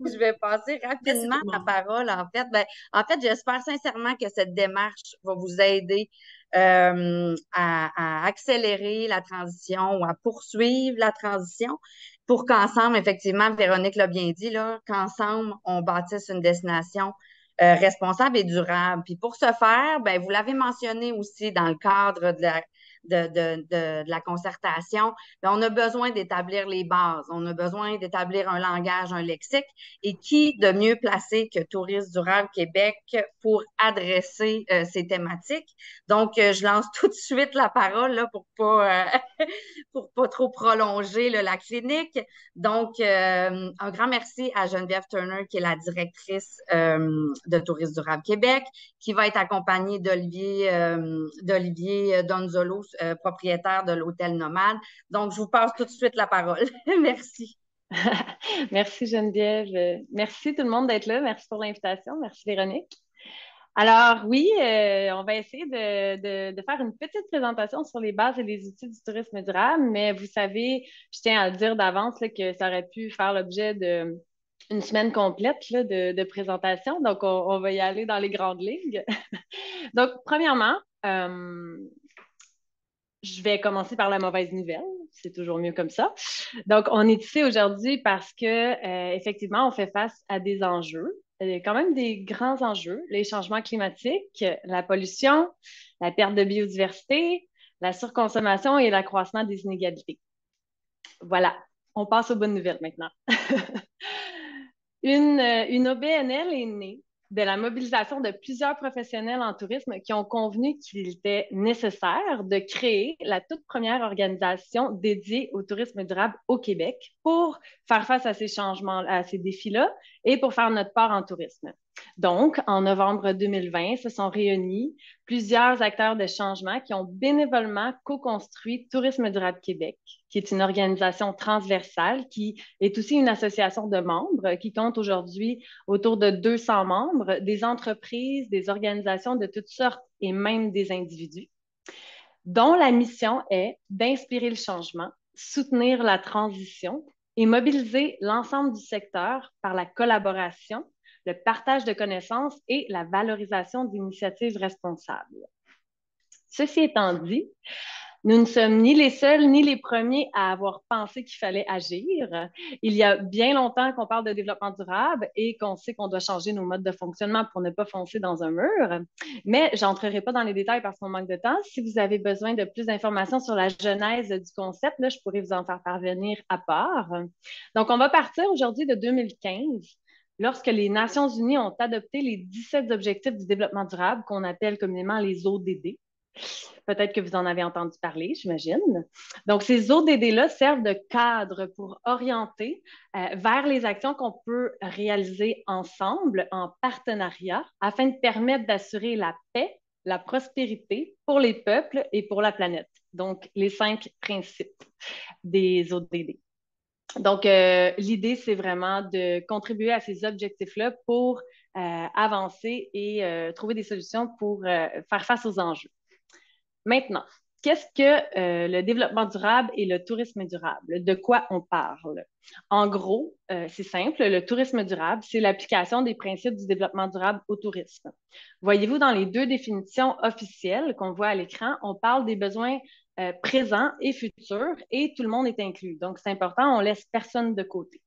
je vais passer rapidement la parole, en fait. Ben, en fait, j'espère sincèrement que cette démarche va vous aider euh, à, accélérer la transition ou à poursuivre la transition pour qu'ensemble, effectivement, Véronique l'a bien dit, qu'ensemble, on bâtisse une destination euh, responsable et durable. Puis pour ce faire, ben, vous l'avez mentionné aussi dans le cadre de la de, la concertation, ben, on a besoin d'établir les bases, on a besoin d'établir un langage, un lexique. Et qui de mieux placé que Tourisme durable Québec pour adresser euh, ces thématiques? Donc, euh, je lance tout de suite la parole là, pour pas euh, pour pas trop prolonger la clinique. Donc, un grand merci à Geneviève Turner, qui est la directrice de Tourisme durable Québec, qui va être accompagnée d'Olivier d'Olivier Donzolo euh, propriétaire de l'hôtel Nomade. Donc, je vous passe tout de suite la parole. Merci. Merci Geneviève. Euh, merci tout le monde d'être là. Merci pour l'invitation. Merci Véronique. Alors oui, euh, on va essayer de, faire une petite présentation sur les bases et les outils du tourisme durable, mais vous savez, je tiens à le dire d'avance que ça aurait pu faire l'objet d'une semaine complète de, présentation, donc on, va y aller dans les grandes lignes. donc, premièrement, je vais commencer par la mauvaise nouvelle. C'est toujours mieux comme ça. Donc, on est ici aujourd'hui parce que, euh, effectivement, on fait face à des enjeux, euh, quand même des grands enjeux les changements climatiques, la pollution, la perte de biodiversité, la surconsommation et l'accroissement des inégalités. Voilà, on passe aux bonnes nouvelles maintenant. une, euh, une OBNL est née de la mobilisation de plusieurs professionnels en tourisme qui ont convenu qu'il était nécessaire de créer la toute première organisation dédiée au tourisme durable au Québec pour faire face à ces changements, à ces défis-là et pour faire notre part en tourisme. Donc, en novembre 2020, se sont réunis plusieurs acteurs de changement qui ont bénévolement co-construit Tourisme durable Québec qui est une organisation transversale, qui est aussi une association de membres, qui compte aujourd'hui autour de 200 membres, des entreprises, des organisations de toutes sortes et même des individus, dont la mission est d'inspirer le changement, soutenir la transition et mobiliser l'ensemble du secteur par la collaboration, le partage de connaissances et la valorisation d'initiatives responsables. Ceci étant dit, nous ne sommes ni les seuls ni les premiers à avoir pensé qu'il fallait agir. Il y a bien longtemps qu'on parle de développement durable et qu'on sait qu'on doit changer nos modes de fonctionnement pour ne pas foncer dans un mur. Mais j'entrerai pas dans les détails parce qu'on manque de temps. Si vous avez besoin de plus d'informations sur la genèse du concept, là, je pourrais vous en faire parvenir à part. Donc, on va partir aujourd'hui de 2015 lorsque les Nations unies ont adopté les 17 objectifs du développement durable qu'on appelle communément les ODD. Peut-être que vous en avez entendu parler, j'imagine. Donc, ces ODD-là servent de cadre pour orienter euh, vers les actions qu'on peut réaliser ensemble, en partenariat, afin de permettre d'assurer la paix, la prospérité pour les peuples et pour la planète. Donc, les cinq principes des ODD. Donc, euh, l'idée, c'est vraiment de contribuer à ces objectifs-là pour euh, avancer et trouver des solutions pour faire face aux enjeux. Maintenant, qu'est-ce que euh, le développement durable et le tourisme durable? De quoi on parle? En gros, euh, c'est simple, le tourisme durable, c'est l'application des principes du développement durable au tourisme. Voyez-vous, dans les deux définitions officielles qu'on voit à l'écran, on parle des besoins euh, présents et futurs et tout le monde est inclus. Donc, c'est important, on laisse personne de côté.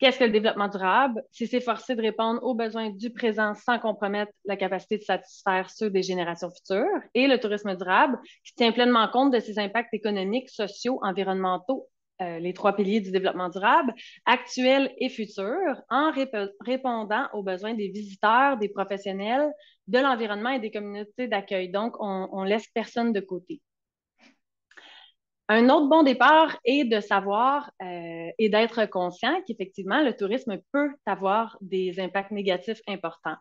Qu'est-ce que le développement durable? C'est s'efforcer de répondre aux besoins du présent sans compromettre la capacité de satisfaire ceux des générations futures. Et le tourisme durable, qui tient pleinement compte de ses impacts économiques, sociaux, environnementaux, euh, les trois piliers du développement durable, actuels et futurs, en répondant aux besoins des visiteurs, des professionnels, de l'environnement et des communautés d'accueil. Donc, on, on laisse personne de côté. Un autre bon départ est de savoir euh, et d'être conscient qu'effectivement, le tourisme peut avoir des impacts négatifs importants.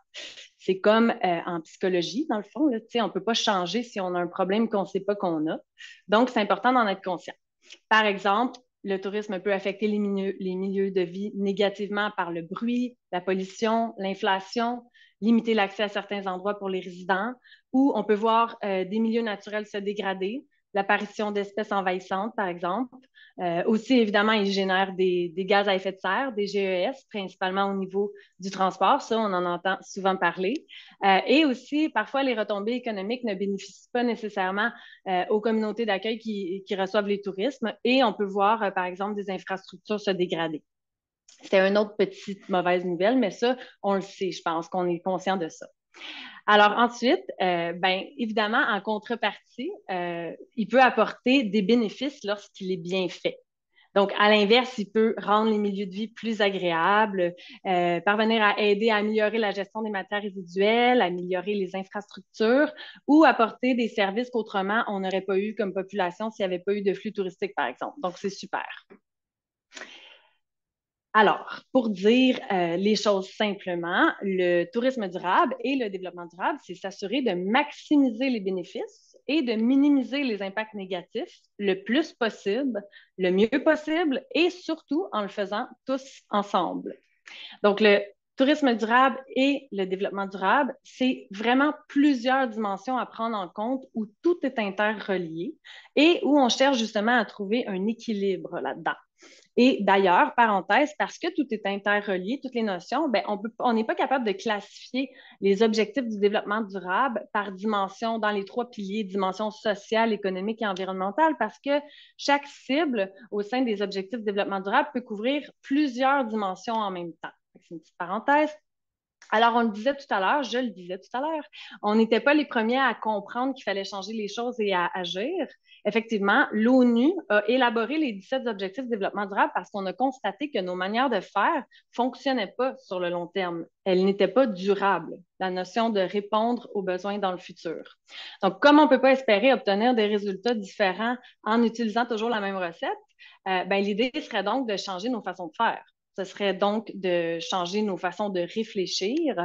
C'est comme euh, en psychologie, dans le fond, là, on ne peut pas changer si on a un problème qu'on ne sait pas qu'on a. Donc, c'est important d'en être conscient. Par exemple, le tourisme peut affecter les milieux, les milieux de vie négativement par le bruit, la pollution, l'inflation, limiter l'accès à certains endroits pour les résidents, ou on peut voir euh, des milieux naturels se dégrader, l'apparition d'espèces envahissantes, par exemple. Euh, aussi, évidemment, ils génèrent des, gaz à effet de serre, des GES, principalement au niveau du transport. Ça, on en entend souvent parler. Euh, et aussi, parfois, les retombées économiques ne bénéficient pas nécessairement euh, aux communautés d'accueil qui, reçoivent les touristes. Et on peut voir, par exemple, des infrastructures se dégrader. C'était une autre petite mauvaise nouvelle, mais ça, on le sait. Je pense qu'on est conscient de ça. Alors ensuite, euh, bien, évidemment, en contrepartie, euh, il peut apporter des bénéfices lorsqu'il est bien fait. Donc, à l'inverse, il peut rendre les milieux de vie plus agréables, euh, parvenir à aider à améliorer la gestion des matières résiduelles, améliorer les infrastructures ou apporter des services qu'autrement on n'aurait pas eu comme population s'il n'y avait pas eu de flux touristique, par exemple. Donc, c'est super. Alors, pour dire euh, les choses simplement, le tourisme durable et le développement durable, c'est s'assurer de maximiser les bénéfices et de minimiser les impacts négatifs le plus possible, le mieux possible et surtout en le faisant tous ensemble. Donc, le tourisme durable et le développement durable, c'est vraiment plusieurs dimensions à prendre en compte où tout est interrelié et où on cherche justement à trouver un équilibre là-dedans. Et d'ailleurs, parenthèse, parce que tout est interrelié, toutes les notions, ben, on n'est pas capable de classifier les objectifs du développement durable par dimension dans les trois piliers, dimension sociale, économique et environnementale, parce que chaque cible au sein des objectifs de développement durable peut couvrir plusieurs dimensions en même temps. C'est une petite parenthèse. Alors, on le disait tout à l'heure, je le disais tout à l'heure, on n'était pas les premiers à comprendre qu'il fallait changer les choses et à agir. Effectivement, l'ONU a élaboré les 17 objectifs de développement durable parce qu'on a constaté que nos manières de faire fonctionnaient pas sur le long terme. Elles n'étaient pas durables, la notion de répondre aux besoins dans le futur. Donc, comme on ne peut pas espérer obtenir des résultats différents en utilisant toujours la même recette, euh, ben, l'idée serait donc de changer nos façons de faire ce serait donc de changer nos façons de réfléchir,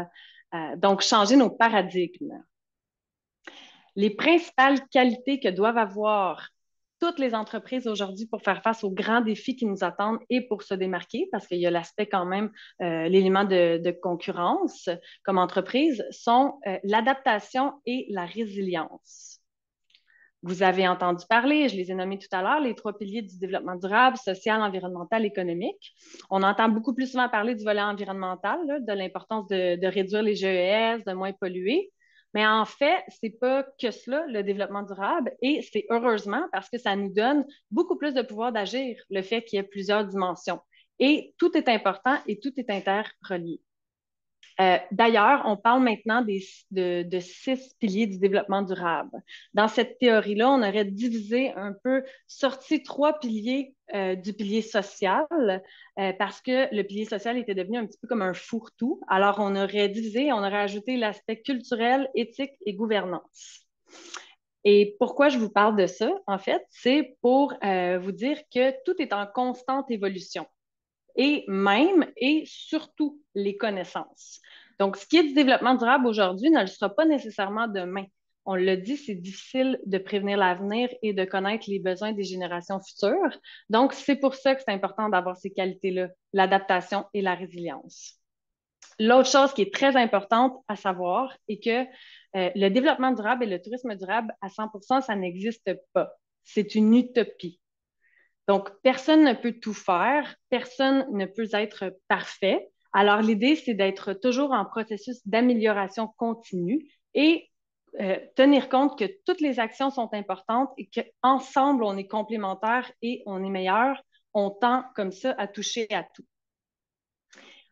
euh, donc changer nos paradigmes. Les principales qualités que doivent avoir toutes les entreprises aujourd'hui pour faire face aux grands défis qui nous attendent et pour se démarquer, parce qu'il y a l'aspect quand même, euh, l'élément de, concurrence comme entreprise, sont euh, l'adaptation et la résilience vous avez entendu parler, je les ai nommés tout à l'heure, les trois piliers du développement durable, social, environnemental, économique. On entend beaucoup plus souvent parler du volet environnemental, de l'importance de, réduire les GES, de moins polluer. Mais en fait, c'est pas que cela, le développement durable, et c'est heureusement parce que ça nous donne beaucoup plus de pouvoir d'agir, le fait qu'il y ait plusieurs dimensions. Et tout est important et tout est interrelié. Euh, d'ailleurs, on parle maintenant de, six piliers du développement durable. Dans cette théorie-là, on aurait divisé un peu, sorti trois piliers euh, du pilier social, euh, parce que le pilier social était devenu un petit peu comme un fourre-tout. Alors, on aurait divisé, on aurait ajouté l'aspect culturel, éthique et gouvernance. Et pourquoi je vous parle de ça, en fait, c'est pour vous dire que tout est en constante évolution et même et surtout les connaissances. Donc, ce qui est du développement durable aujourd'hui ne le sera pas nécessairement demain. On l'a dit, c'est difficile de prévenir l'avenir et de connaître les besoins des générations futures. Donc, c'est pour ça que c'est important d'avoir ces qualités-là, l'adaptation et la résilience. L'autre chose qui est très importante à savoir est que euh, le développement durable et le tourisme durable à 100 ça n'existe pas. C'est une utopie. Donc, personne ne peut tout faire, personne ne peut être parfait. Alors, l'idée, c'est d'être toujours en processus d'amélioration continue et euh, tenir compte que toutes les actions sont importantes et qu'ensemble, on est complémentaires et on est meilleur. On tend comme ça à toucher à tout.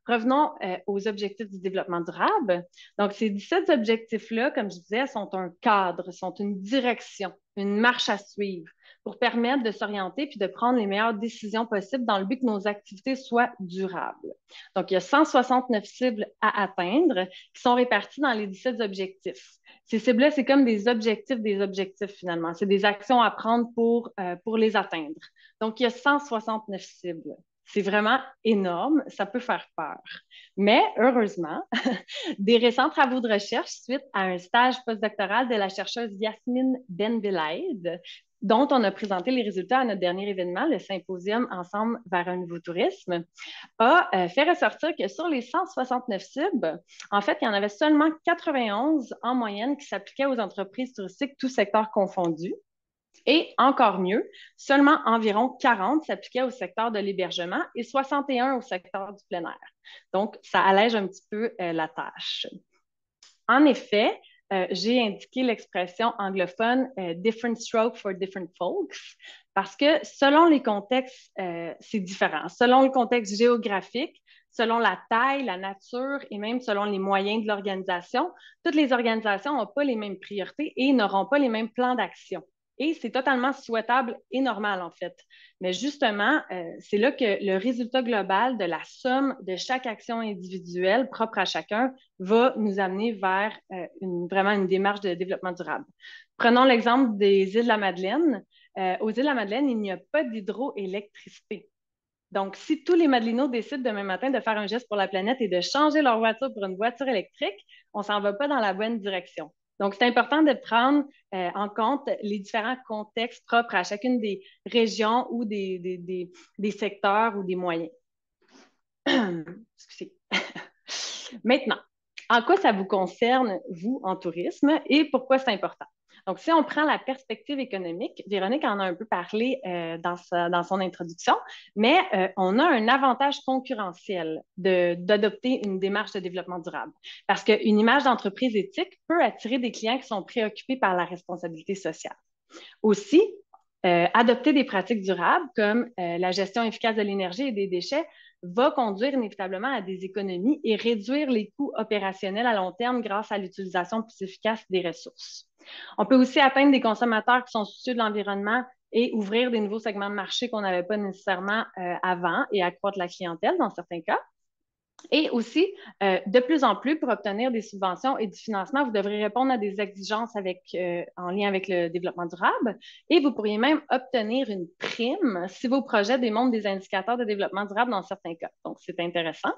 Revenons euh, aux objectifs du développement durable. Donc, ces 17 objectifs-là, comme je disais, sont un cadre, sont une direction, une marche à suivre pour permettre de s'orienter puis de prendre les meilleures décisions possibles dans le but que nos activités soient durables. Donc, il y a 169 cibles à atteindre qui sont réparties dans les 17 objectifs. Ces cibles-là, c'est comme des objectifs des objectifs finalement. C'est des actions à prendre pour, euh, pour les atteindre. Donc, il y a 169 cibles. C'est vraiment énorme, ça peut faire peur. Mais heureusement, des récents travaux de recherche suite à un stage postdoctoral de la chercheuse Yasmine Benvilaid dont on a présenté les résultats à notre dernier événement, le symposium Ensemble vers un nouveau tourisme, a euh, fait ressortir que sur les 169 cibles, en fait, il y en avait seulement 91 en moyenne qui s'appliquaient aux entreprises touristiques, tous secteurs confondus. Et encore mieux, seulement environ 40 s'appliquaient au secteur de l'hébergement et 61 au secteur du plein air. Donc, ça allège un petit peu euh, la tâche. En effet, euh, j'ai indiqué l'expression anglophone euh, different stroke for different folks parce que selon les contextes, euh, c'est différent. Selon le contexte géographique, selon la taille, la nature et même selon les moyens de l'organisation, toutes les organisations n'ont pas les mêmes priorités et n'auront pas les mêmes plans d'action. Et c'est totalement souhaitable et normal, en fait. Mais justement, euh, c'est là que le résultat global de la somme de chaque action individuelle propre à chacun va nous amener vers euh, vraiment une démarche de développement durable. Prenons l'exemple des îles de la Madeleine. Euh, aux îles de la Madeleine, il n'y a pas d'hydroélectricité. Donc, si tous les Madelinos décident demain matin de faire un geste pour la planète et de changer leur voiture pour une voiture électrique, on ne s'en va pas dans la bonne direction. Donc, c'est important de prendre euh, en compte les différents contextes propres à chacune des régions ou des, secteurs ou des moyens. Maintenant, en quoi ça vous concerne, vous, en tourisme, et pourquoi c'est important? Donc, si on prend la perspective économique, Véronique en a un peu parlé euh, dans, son introduction, mais euh, on a un avantage concurrentiel d'adopter une démarche de développement durable parce qu'une image d'entreprise éthique peut attirer des clients qui sont préoccupés par la responsabilité sociale. Aussi, euh, adopter des pratiques durables comme la gestion efficace de l'énergie et des déchets va conduire inévitablement à des économies et réduire les coûts opérationnels à long terme grâce à l'utilisation plus efficace des ressources. On peut aussi atteindre des consommateurs qui sont soucieux de l'environnement et ouvrir des nouveaux segments de marché qu'on n'avait pas nécessairement euh, avant et accroître la clientèle dans certains cas. Et aussi, euh, de plus en plus, pour obtenir des subventions et du financement, vous devrez répondre à des exigences avec, euh, en lien avec le développement durable et vous pourriez même obtenir une prime si vos projets démontrent des indicateurs de développement durable dans certains cas. Donc, c'est intéressant.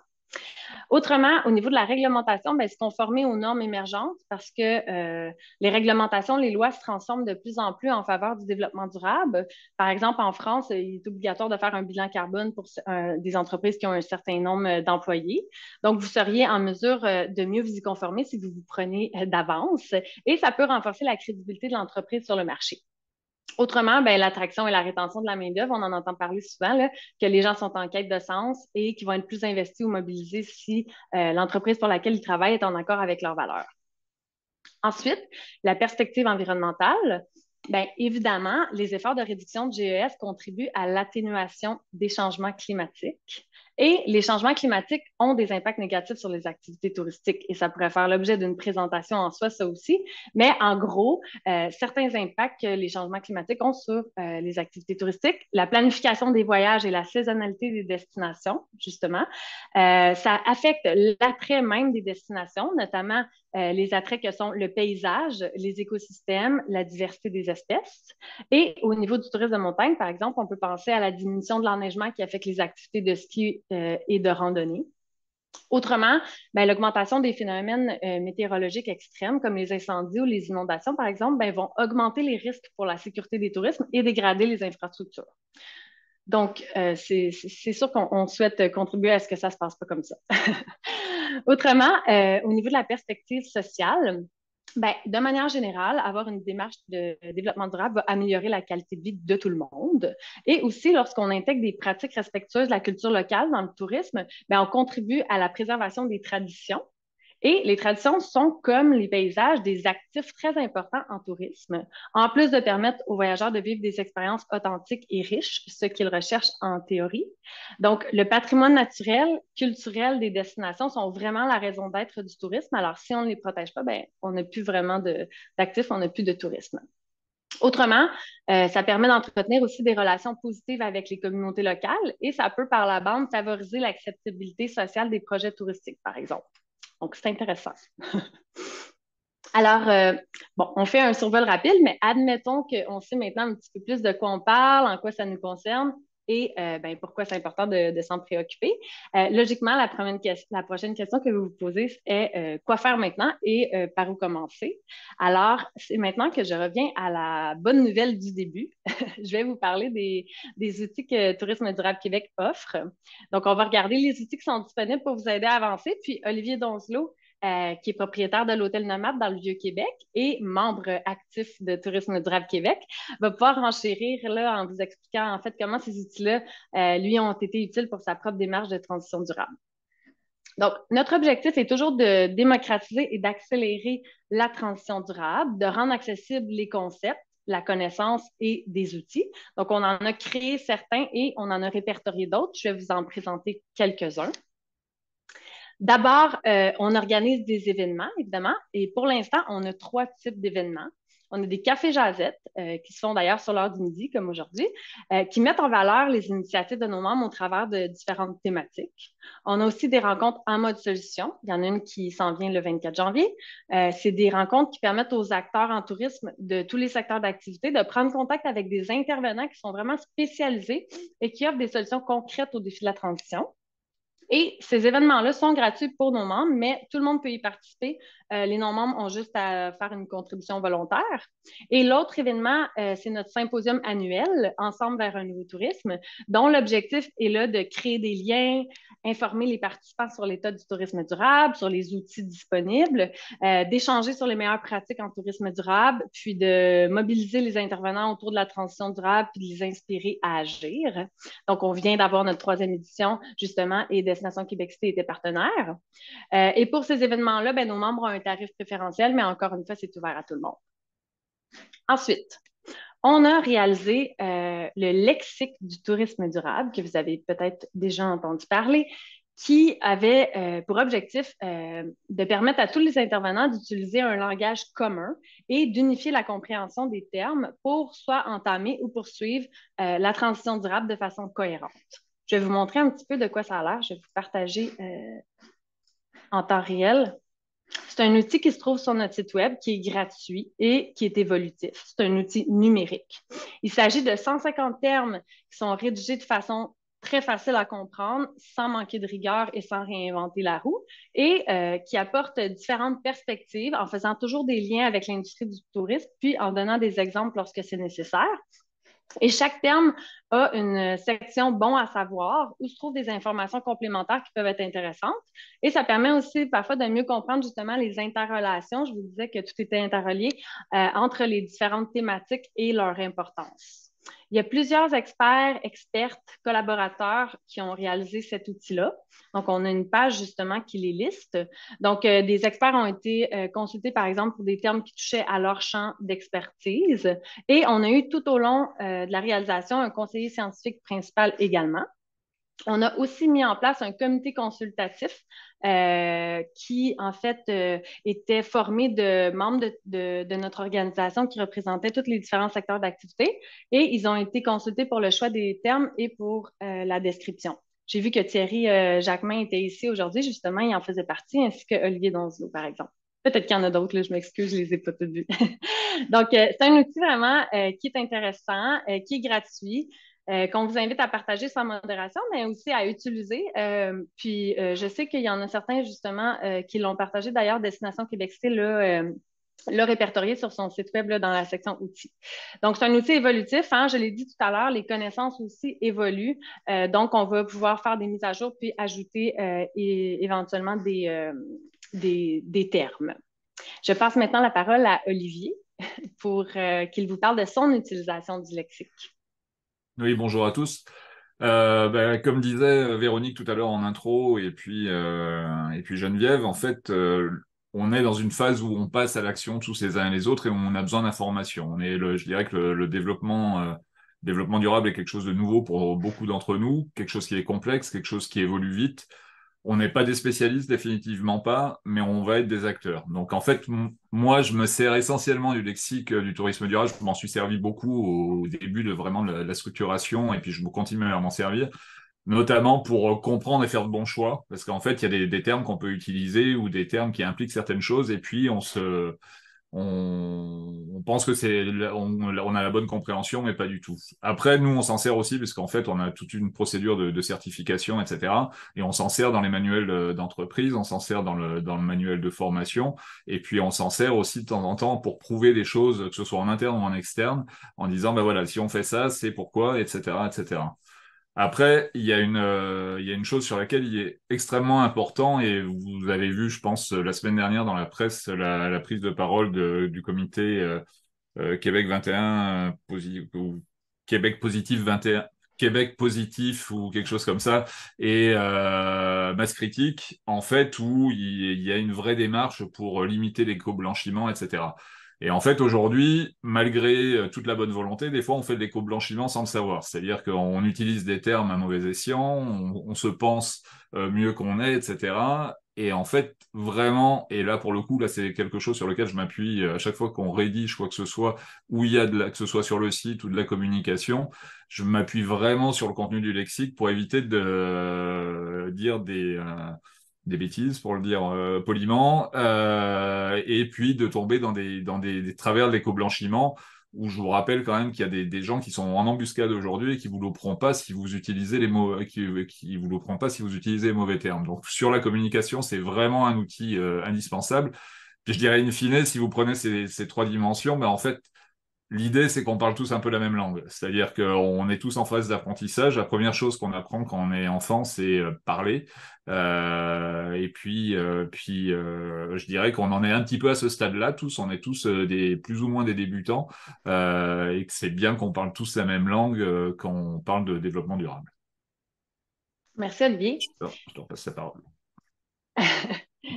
Autrement, au niveau de la réglementation, bien, se conformer aux normes émergentes parce que euh, les réglementations, les lois se transforment de plus en plus en faveur du développement durable. Par exemple, en France, euh, il est obligatoire de faire un bilan carbone pour des entreprises qui ont un certain nombre euh, d'employés. Donc, vous seriez en mesure de mieux vous y conformer si vous vous prenez d'avance et ça peut renforcer la crédibilité de l'entreprise sur le marché. Autrement, ben, l'attraction et la rétention de la main-d'œuvre, on en entend parler souvent, que les gens sont en quête de sens et qu'ils vont être plus investis ou mobilisés si euh, l'entreprise pour laquelle ils travaillent est en accord avec leurs valeurs. Ensuite, la perspective environnementale. Ben, évidemment, les efforts de réduction de GES contribuent à l'atténuation des changements climatiques et les changements climatiques ont des impacts négatifs sur les activités touristiques et ça pourrait faire l'objet d'une présentation en soi, ça aussi. Mais en gros, euh, certains impacts que les changements climatiques ont sur euh, les activités touristiques, la planification des voyages et la saisonnalité des destinations, justement, euh, ça affecte l'attrait même des destinations, notamment les attraits que sont le paysage, les écosystèmes, la diversité des espèces. Et au niveau du tourisme de montagne, par exemple, on peut penser à la diminution de l'enneigement qui affecte les activités de ski euh, et de randonnée. Autrement, ben, l'augmentation des phénomènes euh, météorologiques extrêmes, comme les incendies ou les inondations, par exemple, ben, vont augmenter les risques pour la sécurité des touristes et dégrader les infrastructures. Donc, euh, c'est sûr qu'on souhaite contribuer à ce que ça ne se passe pas comme ça. Autrement, au niveau de la perspective sociale, ben, de manière générale, avoir une démarche de développement durable va améliorer la qualité de vie de tout le monde. Et aussi, lorsqu'on intègre des pratiques respectueuses de la culture locale dans le tourisme, ben on contribue à la préservation des traditions et les traditions sont, comme les paysages, des actifs très importants en tourisme, en plus de permettre aux voyageurs de vivre des expériences authentiques et riches, ce qu'ils recherchent en théorie. Donc, le patrimoine naturel, culturel des destinations sont vraiment la raison d'être du tourisme. Alors, si on ne les protège pas, ben, on n'a plus vraiment d'actifs, on n'a plus de tourisme. Autrement, euh, ça permet d'entretenir aussi des relations positives avec les communautés locales et ça peut par la bande favoriser l'acceptabilité sociale des projets touristiques, par exemple. Donc, c'est intéressant. Alors, euh, bon, on fait un survol rapide, mais admettons qu'on sait maintenant un petit peu plus de quoi on parle, en quoi ça nous concerne et euh, ben, pourquoi c'est important de, s'en préoccuper. Euh, logiquement, la, prochaine question que vous vous posez est euh, quoi faire maintenant et par où commencer. Alors, c'est maintenant que je reviens à la bonne nouvelle du début. je vais vous parler des, des, outils que Tourisme durable Québec offre. Donc, on va regarder les outils qui sont disponibles pour vous aider à avancer. Puis, Olivier Donzelot, euh, qui est propriétaire de l'hôtel Nomade dans le Vieux-Québec et membre actif de Tourisme durable Québec, va pouvoir enchérir là, en vous expliquant en fait comment ces outils-là euh, lui ont été utiles pour sa propre démarche de transition durable. Donc, notre objectif est toujours de démocratiser et d'accélérer la transition durable, de rendre accessibles les concepts, la connaissance et des outils. Donc, on en a créé certains et on en a répertorié d'autres. Je vais vous en présenter quelques-uns. D'abord, euh, on organise des événements, évidemment, et pour l'instant, on a trois types d'événements. On a des cafés jazettes euh, qui se font d'ailleurs sur l'heure du midi, comme aujourd'hui, euh, qui mettent en valeur les initiatives de nos membres au travers de différentes thématiques. On a aussi des rencontres en mode solution. Il y en a une qui s'en vient le 24 janvier. c'est des rencontres qui permettent aux acteurs en tourisme de tous les secteurs d'activité de prendre contact avec des intervenants qui sont vraiment spécialisés et qui offrent des solutions concrètes aux défis de la transition. Et ces événements-là sont gratuits pour nos membres, mais tout le monde peut y participer. Euh, les non-membres ont juste à faire une contribution volontaire. Et l'autre événement, euh, c'est notre symposium annuel, Ensemble vers un nouveau tourisme, dont l'objectif est là de créer des liens, informer les participants sur l'état du tourisme durable, sur les outils disponibles, euh, d'échanger sur les meilleures pratiques en tourisme durable, puis de mobiliser les intervenants autour de la transition durable, puis de les inspirer à agir. Donc, on vient d'avoir notre troisième édition, justement, et de Nation Québec était partenaire. Euh, et pour ces événements-là, ben, nos membres ont un tarif préférentiel, mais encore une fois, c'est ouvert à tout le monde. Ensuite, on a réalisé euh, le lexique du tourisme durable, que vous avez peut-être déjà entendu parler, qui avait euh, pour objectif de permettre à tous les intervenants d'utiliser un langage commun et d'unifier la compréhension des termes pour soit entamer ou poursuivre la transition durable de façon cohérente. Je vais vous montrer un petit peu de quoi ça a l'air. Je vais vous partager euh, en temps réel. C'est un outil qui se trouve sur notre site Web, qui est gratuit et qui est évolutif. C'est un outil numérique. Il s'agit de 150 termes qui sont rédigés de façon très facile à comprendre, sans manquer de rigueur et sans réinventer la roue, et euh, qui apporte différentes perspectives en faisant toujours des liens avec l'industrie du tourisme, puis en donnant des exemples lorsque c'est nécessaire. Et chaque terme a une section bon à savoir où se trouvent des informations complémentaires qui peuvent être intéressantes. Et ça permet aussi parfois de mieux comprendre justement les interrelations. Je vous disais que tout était interrelié euh, entre les différentes thématiques et leur importance. Il y a plusieurs experts, expertes, collaborateurs qui ont réalisé cet outil-là. Donc, on a une page justement qui les liste. Donc, euh, des experts ont été euh, consultés, par exemple, pour des termes qui touchaient à leur champ d'expertise. Et on a eu tout au long euh, de la réalisation un conseiller scientifique principal également. On a aussi mis en place un comité consultatif euh, qui, en fait, euh, était formé de membres de, notre organisation qui représentaient tous les différents secteurs d'activité et ils ont été consultés pour le choix des termes et pour euh, la description. J'ai vu que Thierry Jacquemin était ici aujourd'hui, justement, il en faisait partie, ainsi que Olivier Donzelot, par exemple. Peut-être qu'il y en a d'autres, je m'excuse, je ne les ai pas tous vus. Donc, c'est un outil vraiment qui est intéressant, qui est gratuit. Euh, qu'on vous invite à partager sans modération, mais aussi à utiliser. Euh, puis euh, je sais qu'il y en a certains justement qui l'ont partagé. D'ailleurs, Destination Québec Cité le l'a répertorié sur son site web dans la section outils. Donc, c'est un outil évolutif. Hein. je l'ai dit tout à l'heure, les connaissances aussi évoluent. donc, on va pouvoir faire des mises à jour puis ajouter éventuellement des, termes. Je passe maintenant la parole à Olivier pour qu'il vous parle de son utilisation du lexique. Oui, bonjour à tous. Euh, ben, comme disait euh, Véronique tout à l'heure en intro et puis, euh, et puis Geneviève, en fait, on est dans une phase où on passe à l'action tous les uns et les autres et on a besoin d'informations. On je dirais que le, le développement, développement durable est quelque chose de nouveau pour beaucoup d'entre nous, quelque chose qui est complexe, quelque chose qui évolue vite on n'est pas des spécialistes, définitivement pas, mais on va être des acteurs. Donc en fait, moi, je me sers essentiellement du lexique euh, du tourisme durable. Je m'en suis servi beaucoup au début de vraiment la, structuration, et puis je continue à m'en servir, notamment pour euh, comprendre et faire de bons choix, parce qu'en fait, il y a des, des termes qu'on peut utiliser ou des termes qui impliquent certaines choses, et puis on se, on, pense que c'est, on, a la bonne compréhension, mais pas du tout. Après, nous, on s'en sert aussi parce qu'en fait, on a toute une procédure de, certification, etc. Et on s'en sert dans les manuels euh, d'entreprise, on s'en sert dans le, dans le manuel de formation, et puis on s'en sert aussi de temps en temps pour prouver des choses, que ce soit en interne ou en externe, en disant, ben voilà, si on fait ça, c'est pourquoi, etc., etc. Après, il y, a une, euh, il y a une chose sur laquelle il est extrêmement important, et vous avez vu, je pense, euh, la semaine dernière dans la presse, la, prise de parole du comité euh, Québec 21, ou Québec positif 21, Québec positif ou quelque chose comme ça, et masse critique, en fait, où il, il, y a une vraie démarche pour limiter l'éco-blanchiment, etc. Et en fait, aujourd'hui, malgré euh, toute la bonne volonté, des fois, on fait des co blanchiment sans le savoir. C'est-à-dire qu'on utilise des termes à mauvais escient, on, se pense euh, mieux qu'on est, etc. Et en fait, vraiment, et là pour le coup, là c'est quelque chose sur lequel je m'appuie euh, à chaque fois qu'on rédige quoi que ce soit, où il y a de la, que ce soit sur le site ou de la communication, je m'appuie vraiment sur le contenu du lexique pour éviter de dire des, des bêtises, pour le dire euh, poliment, euh, et puis de tomber dans des, dans des, travers de l'éco-blanchiment, où je vous rappelle quand même qu'il y a des, gens qui sont en embuscade aujourd'hui et qui vous prend pas si vous utilisez les mots, qui, vous prend pas si vous utilisez les mauvais termes. Donc sur la communication, c'est vraiment un outil euh, indispensable. je dirais une fine, si vous prenez ces, trois dimensions, mais ben, en fait, L'idée, c'est qu'on parle tous un peu la même langue. C'est-à-dire qu'on est tous en phase d'apprentissage. La première chose qu'on apprend quand on est enfant, c'est euh, parler. Euh, et puis, euh, puis je dirais qu'on en est un petit peu à ce stade-là. Tous, on est tous des plus ou moins des débutants. et que c'est bien qu'on parle tous la même langue quand on parle de développement durable. Merci, Olivier. je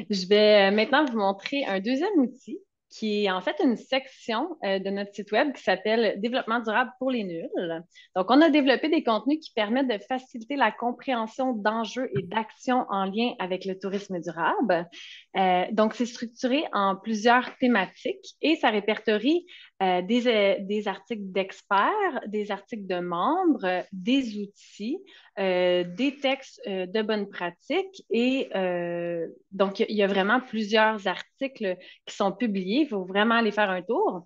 je vais maintenant vous montrer un deuxième outil qui est en fait une section euh, de notre site web qui s'appelle Développement durable pour les nuls. Donc, on a développé des contenus qui permettent de faciliter la compréhension d'enjeux et d'actions en lien avec le tourisme durable. Euh, donc, c'est structuré en plusieurs thématiques et ça répertorie euh, des, euh, des, articles d'experts, des articles de membres, des outils, euh, des textes de bonne pratique. Et donc, il y, a vraiment plusieurs articles qui sont publiés. Il faut vraiment aller faire un tour.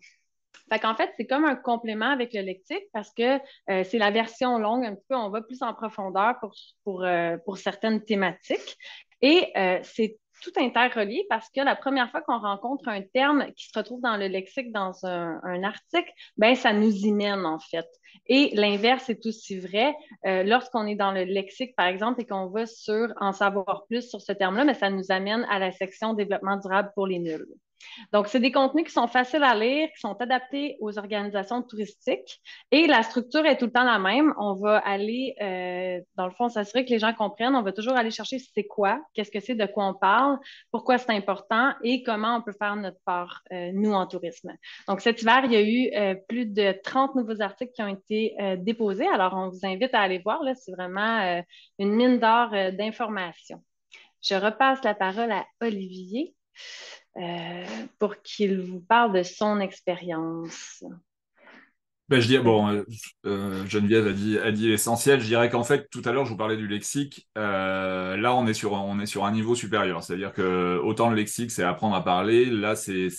Fait qu'en fait, c'est comme un complément avec le lectique parce que c'est la version longue, un peu, on va plus en profondeur pour, pour, pour certaines thématiques. Et euh, c'est tout interrelié parce que la première fois qu'on rencontre un terme qui se retrouve dans le lexique, dans un, article, ben ça nous y mène en fait. Et l'inverse est aussi vrai. Euh, lorsqu'on est dans le lexique, par exemple, et qu'on va sur en savoir plus sur ce terme-là, mais ben, ça nous amène à la section développement durable pour les nuls. Donc, c'est des contenus qui sont faciles à lire, qui sont adaptés aux organisations touristiques et la structure est tout le temps la même. On va aller, euh, dans le fond, s'assurer que les gens comprennent. On va toujours aller chercher c'est quoi, qu'est-ce que c'est, de quoi on parle, pourquoi c'est important et comment on peut faire notre part, euh, nous, en tourisme. Donc, cet hiver, il y a eu euh, plus de 30 nouveaux articles qui ont été déposés. Alors, on vous invite à aller voir. C'est vraiment une mine d'or d'informations. Je repasse la parole à Olivier. Euh, pour qu'il vous parle de son expérience? Ben, je dis, bon, euh, euh, Geneviève a dit, a dit l'essentiel. Je dirais qu'en fait, tout à l'heure, je vous parlais du lexique. là, on est, sur, on est sur un niveau supérieur. C'est-à-dire que autant le lexique, c'est apprendre à parler. Là, c'est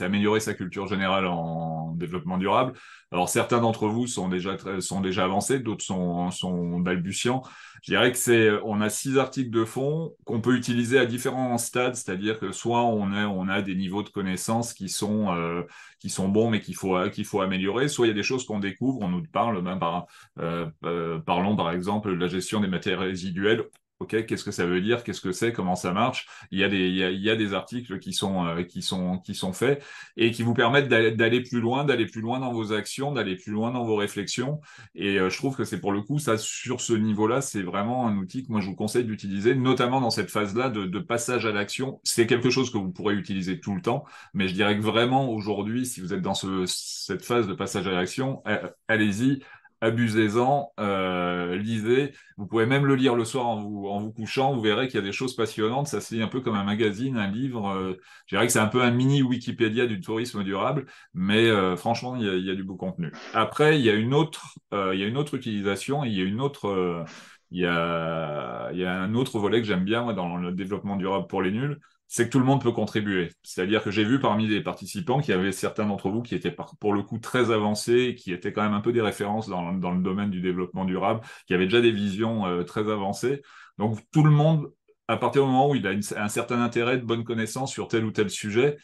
améliorer sa culture générale en développement durable. Alors certains d'entre vous sont déjà sont déjà avancés, d'autres sont, sont balbutiants. Je dirais que c'est on a six articles de fond qu'on peut utiliser à différents stades, c'est-à-dire que soit on a on a des niveaux de connaissances qui sont euh, qui sont bons mais qu'il faut qu'il faut améliorer, soit il y a des choses qu'on découvre, on nous parle même ben, par euh, euh, parlons par exemple de la gestion des matières résiduelles OK, qu'est-ce que ça veut dire, qu'est-ce que c'est, comment ça marche. Il y a des, il y a, des articles qui sont, euh, qui, sont, qui sont faits et qui vous permettent d'aller plus loin, d'aller plus loin dans vos actions, d'aller plus loin dans vos réflexions. Et euh, je trouve que c'est pour le coup, ça, sur ce niveau-là, c'est vraiment un outil que moi, je vous conseille d'utiliser, notamment dans cette phase-là de, passage à l'action. C'est quelque chose que vous pourrez utiliser tout le temps, mais je dirais que vraiment, aujourd'hui, si vous êtes dans cette phase de passage à l'action, allez-y, abusez-en, euh, lisez. Vous pouvez même le lire le soir en vous, en vous couchant. Vous verrez qu'il y a des choses passionnantes. Ça se un peu comme un magazine, un livre. Euh, je dirais que c'est un peu un mini Wikipédia du tourisme durable, mais euh, franchement, il y, a, du beau contenu. Après, il y a une autre, il y a une autre utilisation, il y a une autre. il y, a, il y a un autre volet que j'aime bien dans le développement durable pour les nuls, c'est que tout le monde peut contribuer. C'est-à-dire que j'ai vu parmi les participants qu'il y avait certains d'entre vous qui étaient pour le coup très avancés, qui étaient quand même un peu des références dans, le domaine du développement durable, qui avaient déjà des visions euh, très avancées. Donc tout le monde, à partir du moment où il a un certain intérêt, de bonne connaissance sur tel ou tel sujet,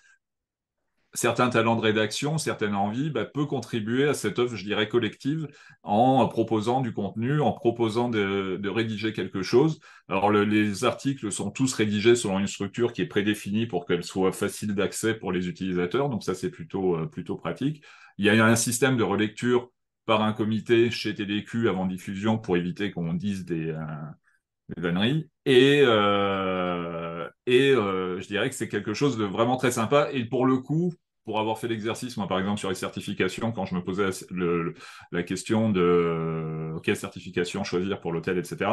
certains talents de rédaction, certaines envies, bah, peut contribuer à cette offre, je dirais, collective en proposant du contenu, en proposant de, rédiger quelque chose. Alors, les articles sont tous rédigés selon une structure qui est prédéfinie pour qu'elle soit facile d'accès pour les utilisateurs, donc ça, c'est plutôt, euh, plutôt pratique. Il y a un système de relecture par un comité chez TDQ avant diffusion pour éviter qu'on dise des... Euh, les Et, euh, et euh, je dirais que c'est quelque chose de vraiment très sympa. Et pour le coup, pour avoir fait l'exercice, moi par exemple sur les certifications, quand je me posais la question de quelle euh, certification choisir pour l'hôtel, etc.,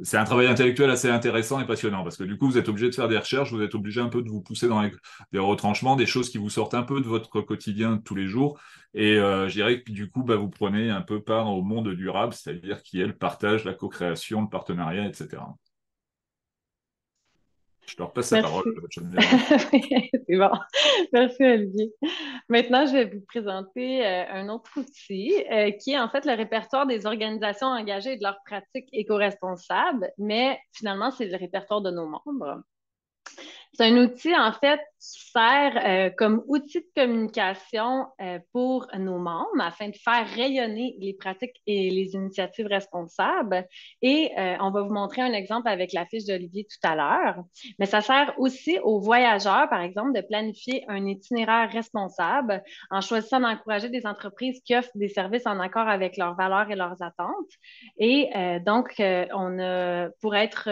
c'est un travail intellectuel assez intéressant et passionnant parce que du coup, vous êtes obligé de faire des recherches, vous êtes obligé un peu de vous pousser dans des retranchements, des choses qui vous sortent un peu de votre quotidien tous les jours. Et euh, je dirais que du coup, bah, vous prenez un peu part au monde durable, c'est-à-dire qui est le partage, la co-création, le partenariat, etc. Je te repasse la parole. C'est bon. Merci, Olivier. Maintenant, je vais vous présenter euh, un autre outil euh, qui est en fait le répertoire des organisations engagées et de leurs pratiques éco-responsables, mais finalement, c'est le répertoire de nos membres. C'est un outil, en fait, sert euh, comme outil de communication euh, pour nos membres afin de faire rayonner les pratiques et les initiatives responsables. Et euh, on va vous montrer un exemple avec la fiche d'Olivier tout à l'heure. Mais ça sert aussi aux voyageurs, par exemple, de planifier un itinéraire responsable en choisissant d'encourager des entreprises qui offrent des services en accord avec leurs valeurs et leurs attentes. Et donc, on a, pour être,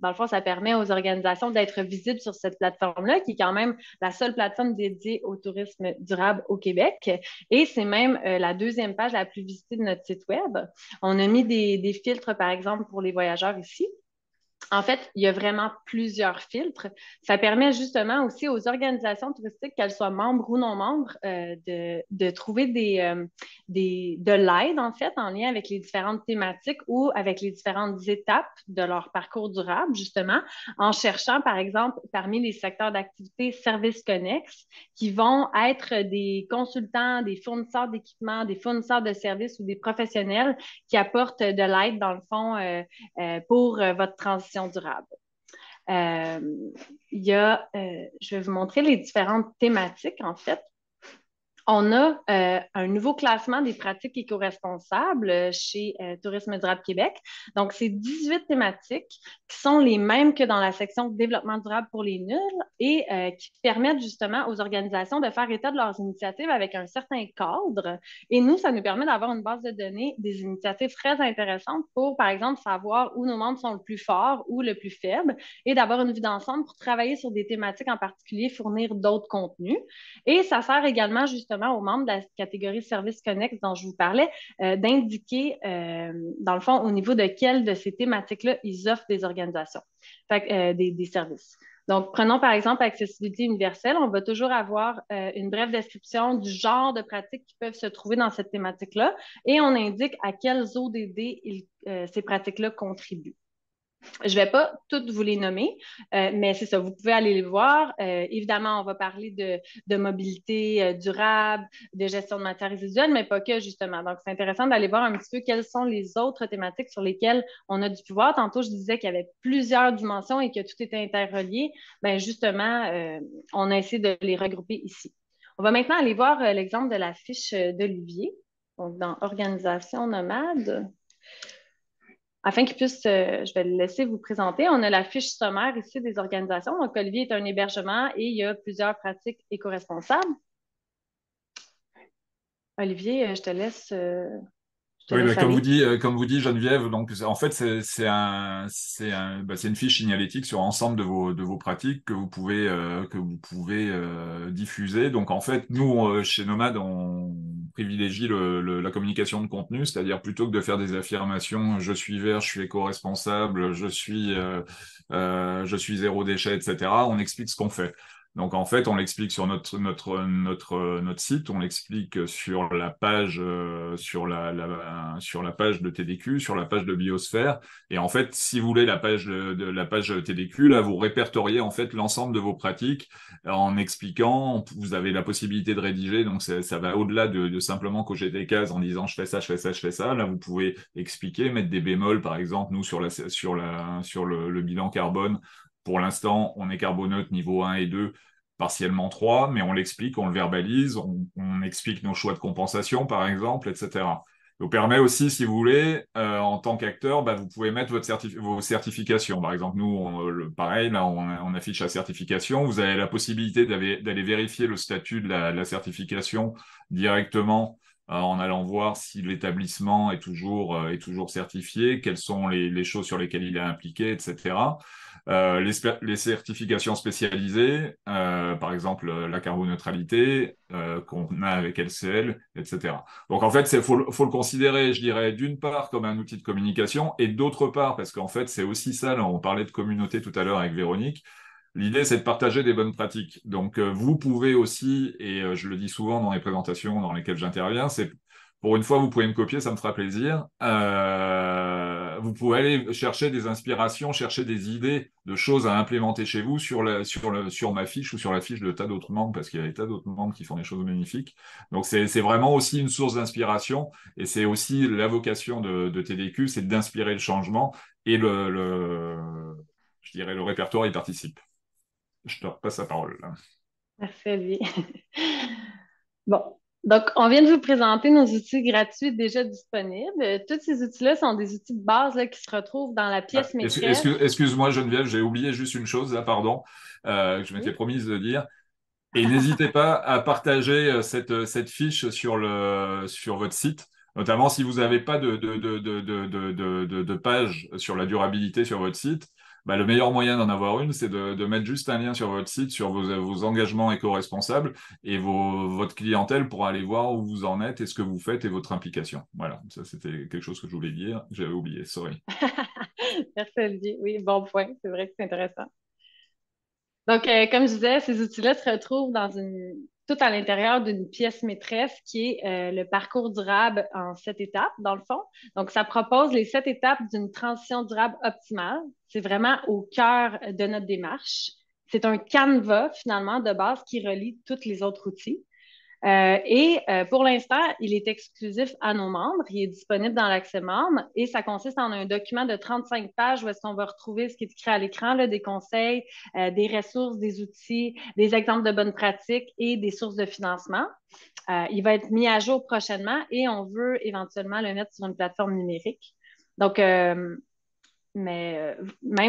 dans le fond, ça permet aux organisations d'être visibles sur cette plateforme-là qui est quand même la seule plateforme dédiée au tourisme durable au Québec. Et c'est même euh, la deuxième page la plus visitée de notre site Web. On a mis des filtres, par exemple, pour les voyageurs ici. En fait, il y a vraiment plusieurs filtres. Ça permet justement aussi aux organisations touristiques, qu'elles soient membres ou non membres, euh, de, trouver euh, des, de l'aide, en fait, en lien avec les différentes thématiques ou avec les différentes étapes de leur parcours durable, justement, en cherchant, par exemple, parmi les secteurs d'activité services connexes, qui vont être des consultants, des fournisseurs d'équipements, des fournisseurs de services ou des professionnels qui apportent de l'aide, dans le fond, euh, pour votre transition durable. Euh, il y a, euh, je vais vous montrer les différentes thématiques, en fait, on a euh, un nouveau classement des pratiques éco-responsables euh, chez euh, Tourisme durable Québec. Donc, c'est 18 thématiques qui sont les mêmes que dans la section développement durable pour les nuls et qui permettent justement aux organisations de faire état de leurs initiatives avec un certain cadre. Et nous, ça nous permet d'avoir une base de données des initiatives très intéressantes pour, par exemple, savoir où nos membres sont le plus forts ou le plus faibles et d'avoir une vue d'ensemble pour travailler sur des thématiques en particulier, fournir d'autres contenus. Et ça sert également justement aux membres de la catégorie services connexes dont je vous parlais euh, d'indiquer, euh, dans le fond, au niveau de quelles de ces thématiques-là ils offrent des organisations, euh, des, services. Donc, prenons par exemple accessibilité universelle, on va toujours avoir une brève description du genre de pratiques qui peuvent se trouver dans cette thématique-là et on indique à quelles ODD ces pratiques-là contribuent. Je ne vais pas toutes vous les nommer, euh, mais c'est ça, vous pouvez aller les voir. Euh, évidemment, on va parler de, mobilité euh, durable, de gestion de matières résiduelles, mais pas que, justement. Donc, c'est intéressant d'aller voir un petit peu quelles sont les autres thématiques sur lesquelles on a du pouvoir. Tantôt, je disais qu'il y avait plusieurs dimensions et que tout était interrelié. Bien, justement, on a essayé de les regrouper ici. On va maintenant aller voir l'exemple de la fiche d'Olivier, donc dans Organisation nomade afin qu'il puisse, euh, je vais le laisser vous présenter. On a la fiche sommaire ici des organisations. Donc, Olivier est un hébergement et il y a plusieurs pratiques éco-responsables. Olivier, euh, je te laisse euh, oui, comme, vous dit, euh, comme vous dit Geneviève, donc, en fait, c'est un, bah, une fiche signalétique sur l'ensemble de vos, de vos pratiques que vous pouvez, euh, que vous pouvez euh, diffuser. Donc, en fait, nous, chez Nomad, on privilégie le, la communication de contenu, c'est-à-dire plutôt que de faire des affirmations je suis vert, je suis éco-responsable, je, suis je suis zéro déchet, etc., on explique ce qu'on fait. Donc en fait, on l'explique sur notre, notre, notre, notre site, on l'explique sur la page euh, sur, la, sur la page de TDQ, sur la page de Biosphère. Et en fait, si vous voulez la page la page TDQ, là, vous répertoriez en fait l'ensemble de vos pratiques en expliquant. Vous avez la possibilité de rédiger, donc ça, va au-delà de, de, simplement cocher des cases en disant je fais ça, je fais ça, je fais ça. Là, vous pouvez expliquer, mettre des bémols, par exemple, nous sur la sur la sur le bilan carbone, pour l'instant, on est carboneutre niveau 1 et 2, partiellement 3, mais on l'explique, on le verbalise, on, explique nos choix de compensation, par exemple, etc. vous permet aussi, si vous voulez, euh, en tant qu'acteur, bah, vous pouvez mettre votre vos certifications. Par exemple, nous, pareil, là, on, affiche la certification. Vous avez la possibilité d'aller vérifier le statut de la, certification directement euh, en allant voir si l'établissement est toujours, euh, certifié, quelles sont les, choses sur lesquelles il est impliqué, etc. Euh, les, certifications spécialisées, euh, par exemple euh, la carboneutralité euh, qu'on a avec LCL, etc. Donc en fait, il faut, faut, le considérer, je dirais, d'une part comme un outil de communication et d'autre part, parce qu'en fait, c'est aussi ça, là, on parlait de communauté tout à l'heure avec Véronique, l'idée, c'est de partager des bonnes pratiques. Donc vous pouvez aussi, et je le dis souvent dans les présentations dans lesquelles j'interviens, c'est pour une fois, vous pouvez me copier, ça me fera plaisir. Euh, vous pouvez aller chercher des inspirations, chercher des idées de choses à implémenter chez vous sur, sur, sur ma fiche ou sur la fiche de tas d'autres membres, parce qu'il y a des tas d'autres membres qui font des choses magnifiques. Donc, c'est vraiment aussi une source d'inspiration et c'est aussi la vocation de, de TDQ, c'est d'inspirer le changement et le, je dirais, le répertoire y participe. Je te repasse la parole. Merci, Bon, donc, on vient de vous présenter nos outils gratuits déjà disponibles. Euh, tous ces outils-là sont des outils de base qui se retrouvent dans la pièce ah, Excuse-moi, Geneviève, j'ai oublié juste une chose, là, pardon, euh, que je m'étais promise de dire. Et n'hésitez pas à partager euh, cette, cette fiche sur, le, sur votre site notamment si vous n'avez pas de de, de, page sur la durabilité sur votre site, bah, le meilleur moyen d'en avoir une, c'est de, mettre juste un lien sur votre site, sur vos, engagements éco-responsables et votre clientèle pour aller voir où vous en êtes et ce que vous faites et votre implication. Voilà, ça c'était quelque chose que je voulais dire, j'avais oublié, sorry. Merci Olivier, oui, bon point, c'est vrai que c'est intéressant. Donc, euh, comme je disais, ces outils-là se retrouvent dans une tout à l'intérieur d'une pièce maîtresse qui est euh, le parcours durable en sept étapes, dans le fond. Donc, ça propose les sept étapes d'une transition durable optimale. C'est vraiment au cœur de notre démarche. C'est un canevas, finalement, de base qui relie tous les autres outils. Euh, et euh, pour l'instant, il est exclusif à nos membres. Il est disponible dans l'accès membre et ça consiste en un document de 35 pages où est-ce qu'on va retrouver ce qui est écrit à l'écran, des conseils, euh, des ressources, des outils, des exemples de bonnes pratiques et des sources de financement. il va être mis à jour prochainement et on veut éventuellement le mettre sur une plateforme numérique. Donc, même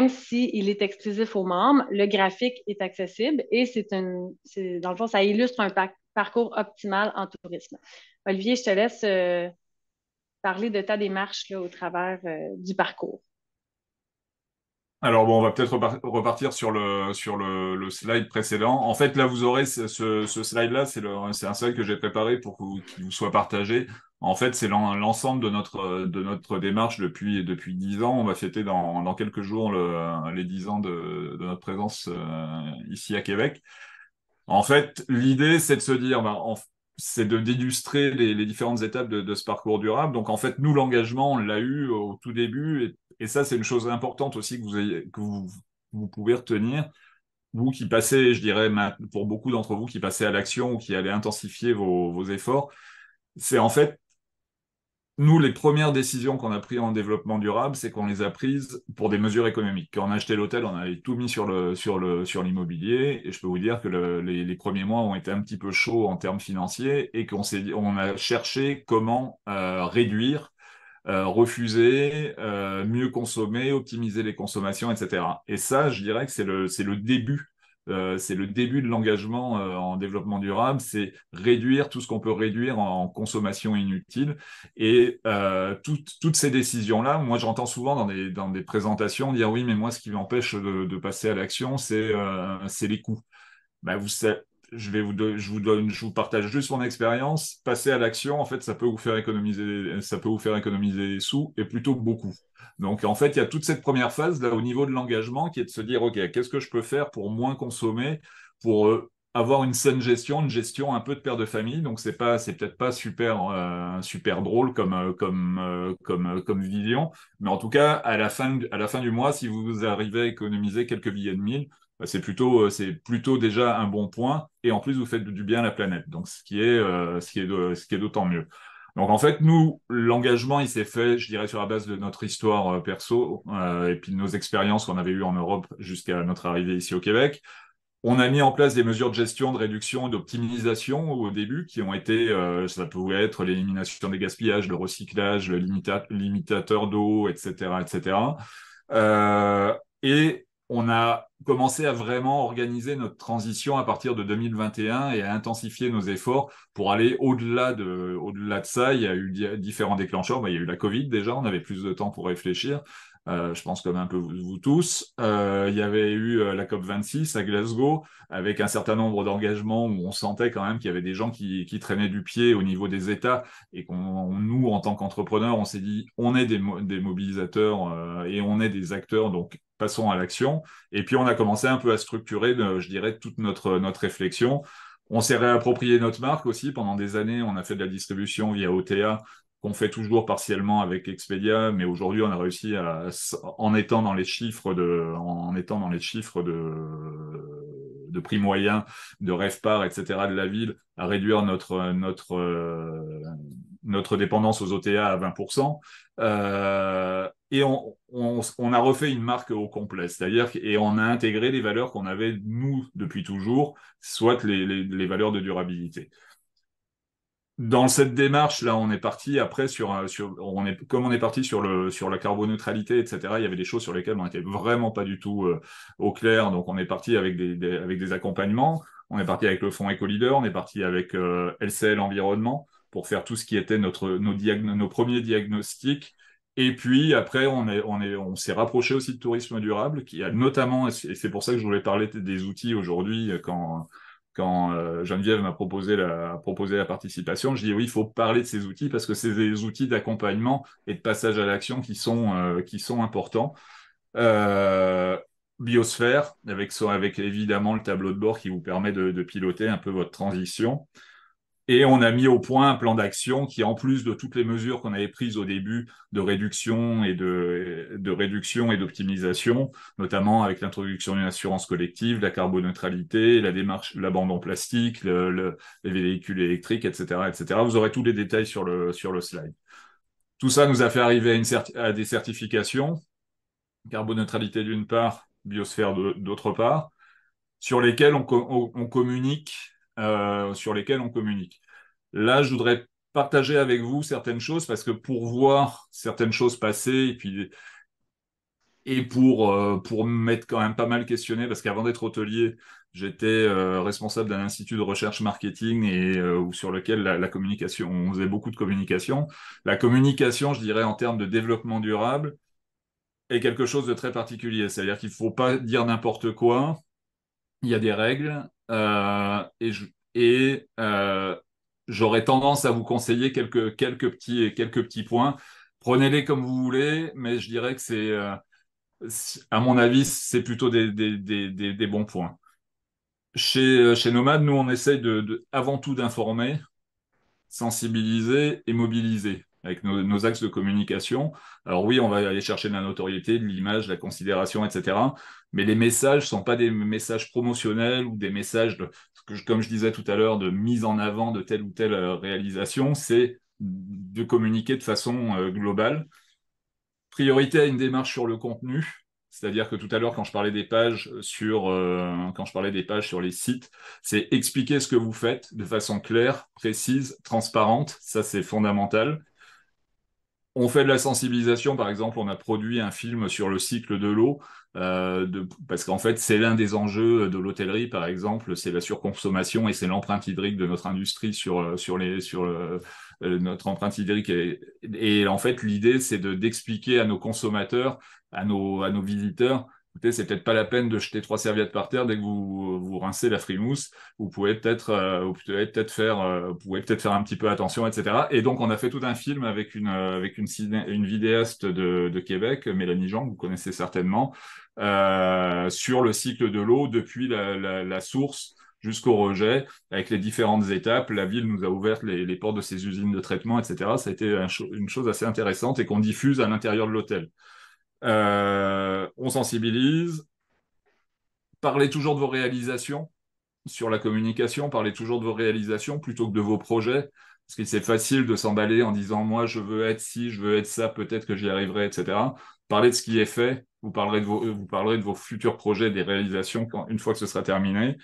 s'il est exclusif aux membres, le graphique est accessible et c'est une, dans le fond, ça illustre un, pacte parcours optimal en tourisme. Olivier, je te laisse euh, parler de ta démarche au travers euh, du parcours. Alors bon, on va peut-être repartir sur le sur le, slide précédent. En fait, là, vous aurez ce, slide-là, c'est c'est un slide que j'ai préparé pour qu'il vous soit partagé. En fait, c'est l'ensemble de notre de notre démarche depuis depuis dix ans. On va fêter dans, quelques jours les dix ans de, notre présence euh, ici à Québec. En fait, l'idée, c'est de se dire, ben, c'est de d'illustrer les, différentes étapes de, ce parcours durable. Donc, en fait, nous, l'engagement, on l'a eu au tout début. Et, ça, c'est une chose importante aussi que vous, vous, pouvez retenir. Vous qui passez, je dirais, pour beaucoup d'entre vous qui passez à l'action ou qui allez intensifier vos efforts, c'est en fait nous, les premières décisions qu'on a prises en développement durable, c'est qu'on les a prises pour des mesures économiques. Quand on a acheté l'hôtel, on avait tout mis sur le sur le sur l'immobilier, et je peux vous dire que les, premiers mois ont été un petit peu chauds en termes financiers, et qu'on s'est on a cherché comment euh, réduire, euh, refuser, euh, mieux consommer, optimiser les consommations, etc. Et ça, je dirais que c'est le c'est le début euh, c'est le début de l'engagement euh, en développement durable, c'est réduire tout ce qu'on peut réduire en, consommation inutile. Et euh, toutes ces décisions-là, moi j'entends souvent dans des, dans des présentations dire oui, mais moi ce qui m'empêche de, passer à l'action, c'est les coûts. Bah, vous, je vous, donne, je vous partage juste mon expérience. Passer à l'action, en fait, ça peut vous faire économiser, ça peut vous faire économiser des sous et plutôt beaucoup. Donc, en fait, il y a toute cette première phase là au niveau de l'engagement qui est de se dire, ok, qu'est-ce que je peux faire pour moins consommer, pour euh, avoir une saine gestion, une gestion un peu de père de famille. Donc, c'est pas, c'est peut-être pas super, euh, super drôle comme, euh, comme, comme, vision, mais en tout cas, à la fin, à la fin du mois, si vous arrivez à économiser quelques billets de mille bah, c'est plutôt, euh, c'est plutôt déjà un bon point. Et en plus, vous faites du bien à la planète. Donc, ce qui est, euh, ce qui est, ce qui est d'autant mieux. Donc, en fait, nous, l'engagement, il s'est fait, je dirais, sur la base de notre histoire euh, perso euh, et puis de nos expériences qu'on avait eues en Europe jusqu'à notre arrivée ici au Québec. On a mis en place des mesures de gestion, de réduction d'optimisation au début qui ont été, ça pouvait être l'élimination des gaspillages, le recyclage, le limitateur d'eau, etc., etc. Euh, et on a commencé à vraiment organiser notre transition à partir de 2021 et à intensifier nos efforts pour aller au-delà de, au-delà de ça. Il y a eu différents déclencheurs. Bah, il y a eu la Covid déjà, on avait plus de temps pour réfléchir. Euh, je pense comme un peu vous, tous. Euh, il y avait eu euh, la COP26 à Glasgow, avec un certain nombre d'engagements où on sentait quand même qu'il y avait des gens qui, traînaient du pied au niveau des États, et qu'on nous, en tant qu'entrepreneurs, on s'est dit, on est des, mobilisateurs et on est des acteurs, donc passons à l'action. Et puis on a commencé un peu à structurer, je dirais, toute notre, notre réflexion. On s'est réapproprié notre marque aussi. Pendant des années, on a fait de la distribution via OTA qu'on fait toujours partiellement avec Expedia, mais aujourd'hui on a réussi à, en étant dans les chiffres de, en étant dans les chiffres de, de prix moyen, de rêve PAR, etc. de la ville, à réduire notre notre notre dépendance aux OTA à 20%. Euh, et on, on, on, a refait une marque au complet, c'est-à-dire et on a intégré les valeurs qu'on avait nous depuis toujours, soit les, les valeurs de durabilité dans cette démarche là, on est parti après sur, sur on est comme on est parti sur le sur la carboneutralité, etc. Il y avait des choses sur lesquelles on n'était vraiment pas du tout euh, au clair, donc on est parti avec des, avec des accompagnements. On est parti avec le fonds Ecolider, on est parti avec euh, LCL Environnement pour faire tout ce qui était notre nos, nos premiers diagnostics. Et puis après, on est, on est, on s'est rapproché aussi de tourisme durable, qui a notamment, et c'est pour ça que je voulais parler des outils aujourd'hui euh, quand quand euh, Geneviève m'a proposé la, participation, je dis oui, il faut parler de ces outils parce que c'est des outils d'accompagnement et de passage à l'action qui sont, euh, qui sont importants. Euh, biosphère, avec, avec évidemment le tableau de bord qui vous permet de piloter un peu votre transition. Et on a mis au point un plan d'action qui, en plus de toutes les mesures qu'on avait prises au début de réduction et de, réduction et d'optimisation, notamment avec l'introduction d'une assurance collective, la carboneutralité, la démarche, l'abandon plastique, les véhicules électriques, etc., etc. Vous aurez tous les détails sur le, sur le slide. Tout ça nous a fait arriver à, des certifications, carboneutralité d'une part, biosphère d'autre part, sur lesquelles on communique euh, sur lesquels on communique. Là, je voudrais partager avec vous certaines choses parce que pour voir certaines choses passer et puis et pour euh, pour m'être quand même pas mal questionné parce qu'avant d'être hôtelier, j'étais euh, responsable d'un institut de recherche marketing et sur lequel la, communication, on faisait beaucoup de communication. La communication, je dirais en termes de développement durable, est quelque chose de très particulier. C'est-à-dire qu'il ne faut pas dire n'importe quoi. Il y a des règles euh, et et euh, j'aurais tendance à vous conseiller quelques, quelques, petits, quelques petits points. Prenez-les comme vous voulez, mais je dirais que c'est, euh, à mon avis, c'est plutôt des, des, des, des, bons points. Chez, chez Nomad, nous, on essaye de avant tout d'informer, sensibiliser et mobiliser avec nos, axes de communication. Alors oui, on va aller chercher de la notoriété, de l'image, la considération, etc. Mais les messages ne sont pas des messages promotionnels ou des messages, de, comme je disais tout à l'heure, de mise en avant de telle ou telle euh, réalisation. C'est de communiquer de façon euh, globale. Priorité à une démarche sur le contenu. C'est-à-dire que tout à l'heure, quand je parlais des pages sur, euh, quand je parlais des pages sur les sites, c'est expliquer ce que vous faites de façon claire, précise, transparente. Ça, c'est fondamental on fait de la sensibilisation, par exemple, on a produit un film sur le cycle de l'eau, euh, de, parce qu'en fait, c'est l'un des enjeux de l'hôtellerie, par exemple, c'est la surconsommation et c'est l'empreinte hydrique de notre industrie sur, euh, sur, les, sur euh, notre empreinte hydrique. Et, et en fait, l'idée, c'est de, d'expliquer à nos consommateurs, à nos, à nos visiteurs, c'est peut-être pas la peine de jeter trois serviettes par terre dès que vous vous rincez la frimousse. Vous pouvez peut-être, euh, euh, peut-être faire, un petit peu attention, etc. Et donc, on a fait tout un film avec une euh, vidéaste de, Québec, Mélanie Jean, que vous connaissez certainement, sur le cycle de l'eau depuis la, source jusqu'au rejet, avec les différentes étapes. La ville nous a ouvert les, portes de ses usines de traitement, etc. Ça a été une chose assez intéressante et qu'on diffuse à l'intérieur de l'hôtel. Euh, on sensibilise. Parlez toujours de vos réalisations sur la communication, parlez toujours de vos réalisations plutôt que de vos projets. Parce que c'est facile de s'emballer en disant moi je veux être ci, je veux être ça, peut-être que j'y arriverai, etc. Parlez de ce qui est fait, vous parlerez de vos, euh, vous parlerez de vos futurs projets, des réalisations quand, une fois que ce sera terminé.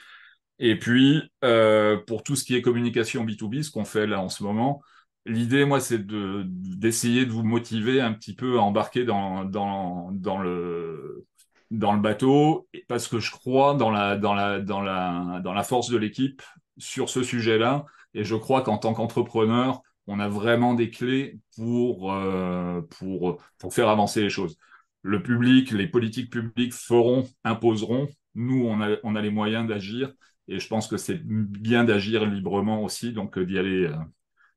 Et puis, euh, pour tout ce qui est communication B2B, ce qu'on fait là en ce moment, L'idée, moi, c'est de, d'essayer de vous motiver un petit peu à embarquer dans, dans, dans le, dans le bateau, parce que je crois dans la, dans la, dans la, dans la force de l'équipe sur ce sujet-là. Et je crois qu'en tant qu'entrepreneur, on a vraiment des clés pour, euh, pour, pour faire avancer les choses. Le public, les politiques publiques feront, imposeront. Nous, on a, on a les moyens d'agir. Et je pense que c'est bien d'agir librement aussi, donc euh, d'y aller, euh,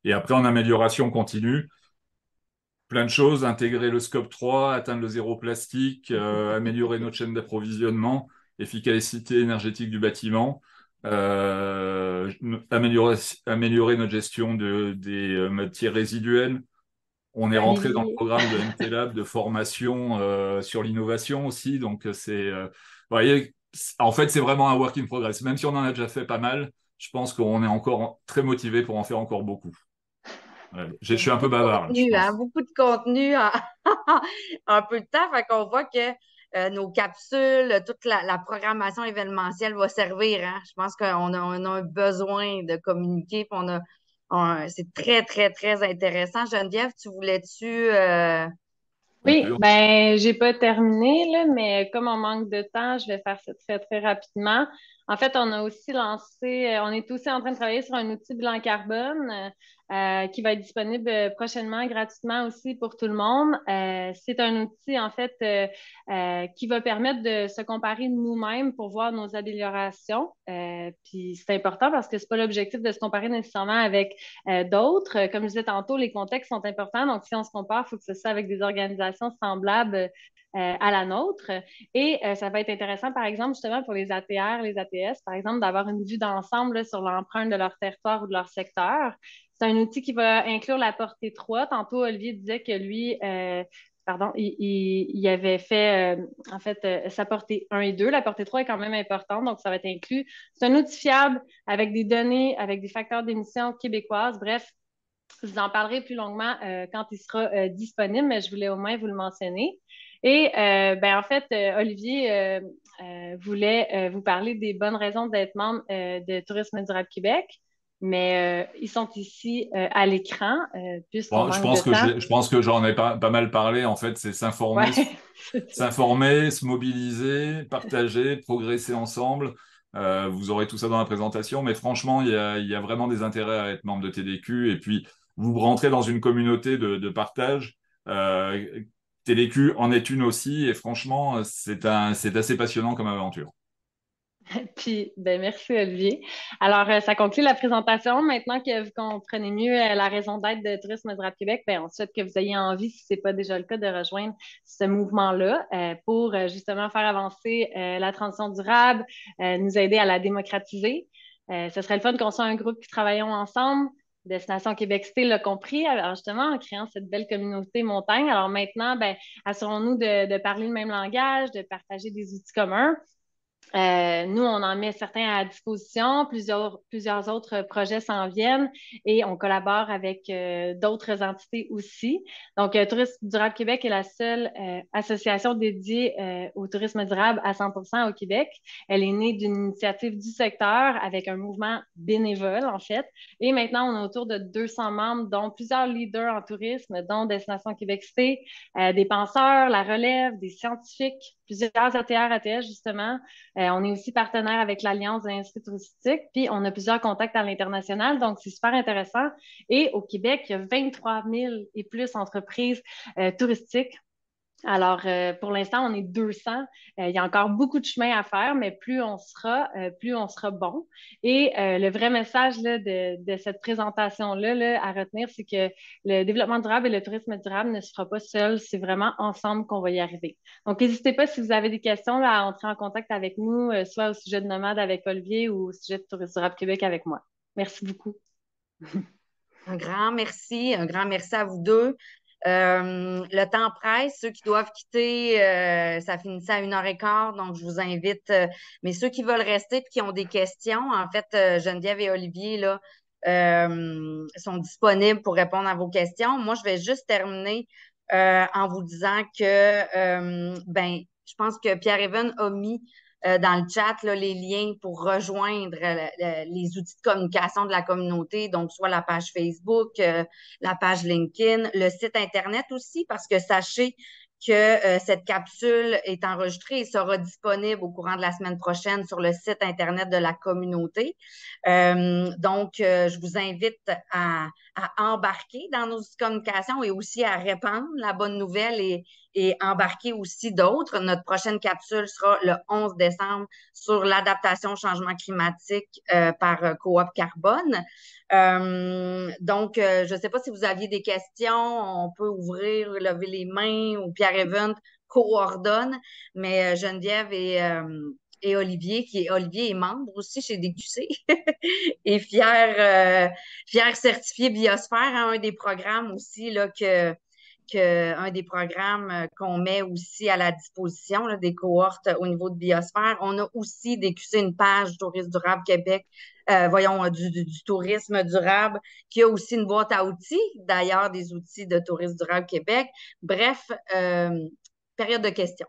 et après, en amélioration continue, plein de choses, intégrer le scope 3, atteindre le zéro plastique, euh, améliorer notre chaîne d'approvisionnement, efficacité énergétique du bâtiment, euh, améliorer, notre gestion des euh, matières résiduelles. On est rentré dans le programme de MT de formation sur l'innovation aussi. Donc, c'est, voyez, en fait, c'est vraiment un work in progress. Même si on en a déjà fait pas mal, je pense qu'on est encore très motivé pour en faire encore beaucoup. Je suis un peu bavard. Hein, beaucoup de contenu en, hein. un peu de temps. Fait qu'on voit que euh, nos capsules, toute la, programmation événementielle va servir. Hein. Je pense qu'on a, un besoin de communiquer. c'est très, très, très intéressant. Geneviève, tu voulais-tu. Euh? Oui, ben j'ai pas terminé, mais comme on manque de temps, je vais faire ça très, très rapidement. En fait, on a aussi lancé, euh, on est aussi en train de travailler sur un outil bilan carbone. Euh, qui va être disponible euh, prochainement gratuitement aussi pour tout le monde. Euh, c'est un outil, en fait, qui va permettre de se comparer nous-mêmes pour voir nos améliorations. puis c'est important parce que ce n'est pas l'objectif de se comparer nécessairement avec d'autres. Comme je disais tantôt, les contextes sont importants. Donc, si on se compare, il faut que ce soit avec des organisations semblables à la nôtre. Et ça va être intéressant, par exemple, justement, pour les ATR, les ATS, par exemple, d'avoir une vue d'ensemble sur l'empreinte de leur territoire ou de leur secteur. C'est un outil qui va inclure la portée 3. Tantôt, Olivier disait que lui, euh, pardon, il, avait fait, euh, en fait, euh, sa portée 1 et 2. La portée 3 est quand même importante, donc ça va être inclus. C'est un outil fiable avec des données, avec des facteurs d'émission québécoises. Bref, je vous en parlerai plus longuement quand il sera disponible, mais je voulais au moins vous le mentionner. Et ben, en fait, Olivier voulait vous parler des bonnes raisons d'être membre de Tourisme durable Québec mais euh, ils sont ici euh, à l'écran. Euh, je, pense que je pense que j'en ai pas, pas, mal parlé. En fait, c'est s'informer, s'informer, se mobiliser, partager, progresser ensemble. vous aurez tout ça dans la présentation, mais franchement, il y, a, y a, vraiment des intérêts à être membre de TDQ. Et puis, vous rentrez dans une communauté de, de partage. TDQ en est une aussi, et franchement, c'est assez passionnant comme aventure. Puis, ben, merci Olivier. Alors, euh, ça conclut la présentation. Maintenant que vous comprenez mieux euh, la raison d'être de Tourisme Rade Québec, bien, on souhaite que vous ayez envie, si ce n'est pas déjà le cas, de rejoindre ce mouvement-là euh, pour justement faire avancer la transition durable, nous aider à la démocratiser. ce serait le fun qu'on soit un groupe qui travaillons ensemble. Destination Québec Cité l'a compris, justement en créant cette belle communauté montagne. Alors maintenant, ben, assurons-nous de parler le même langage, de partager des outils communs, euh, nous, on en met certains à disposition, plusieurs, plusieurs autres projets s'en viennent et on collabore avec euh, d'autres entités aussi. Donc, euh, Tourisme durable Québec est la seule association dédiée au tourisme durable à 100 au Québec. Elle est née d'une initiative du secteur avec un mouvement bénévole, en fait. Et maintenant, on est autour de 200 membres, dont plusieurs leaders en tourisme, dont Destination Québec Cité, des penseurs, la relève, des scientifiques, plusieurs ATR, ATS, justement. Euh, on est aussi partenaire avec l'Alliance des industries touristiques, puis on a plusieurs contacts à l'international, donc c'est super intéressant. Et au Québec, il y a 23 000 et plus entreprises euh, touristiques alors, euh, pour l'instant, on est 200. Euh, il y a encore beaucoup de chemin à faire, mais plus on sera, euh, plus on sera bon. Et le vrai message de, cette présentation-là à retenir, c'est que le développement durable et le tourisme durable ne se fera pas seul. C'est vraiment ensemble qu'on va y arriver. Donc, n'hésitez pas si vous avez des questions à entrer en contact avec nous, soit au sujet de Nomade avec Olivier ou au sujet de Tourisme durable Québec avec moi. Merci beaucoup. un grand merci, un grand merci à vous deux. Euh, le temps presse. Ceux qui doivent quitter, euh, ça finissait à une heure et quart, donc je vous invite. Euh, mais ceux qui veulent rester et qui ont des questions, en fait, Geneviève et Olivier là, sont disponibles pour répondre à vos questions. Moi, je vais juste terminer en vous disant que, ben, je pense que pierre evan a mis euh, dans le chat les liens pour rejoindre euh, les outils de communication de la communauté, donc soit la page Facebook, euh, la page LinkedIn, le site Internet aussi, parce que sachez que cette capsule est enregistrée et sera disponible au courant de la semaine prochaine sur le site Internet de la communauté. donc, je vous invite à, embarquer dans nos communications et aussi à répandre la bonne nouvelle et, et embarquer aussi d'autres. Notre prochaine capsule sera le 11 décembre sur l'adaptation au changement climatique euh, par euh, Coop Carbone. Euh, donc, je ne sais pas si vous aviez des questions. On peut ouvrir, lever les mains ou Pierre Event coordonne, mais Geneviève et, et Olivier, qui est Olivier est membre aussi chez DQC et fier, fier certifié biosphère, hein, un des programmes aussi là, que un des programmes euh, qu'on met aussi à la disposition des cohortes euh, au niveau de biosphère. On a aussi décussé une page Tourisme durable Québec, euh, voyons, du, tourisme durable, qui a aussi une boîte à outils, d'ailleurs, des outils de Tourisme durable Québec. Bref, période de questions.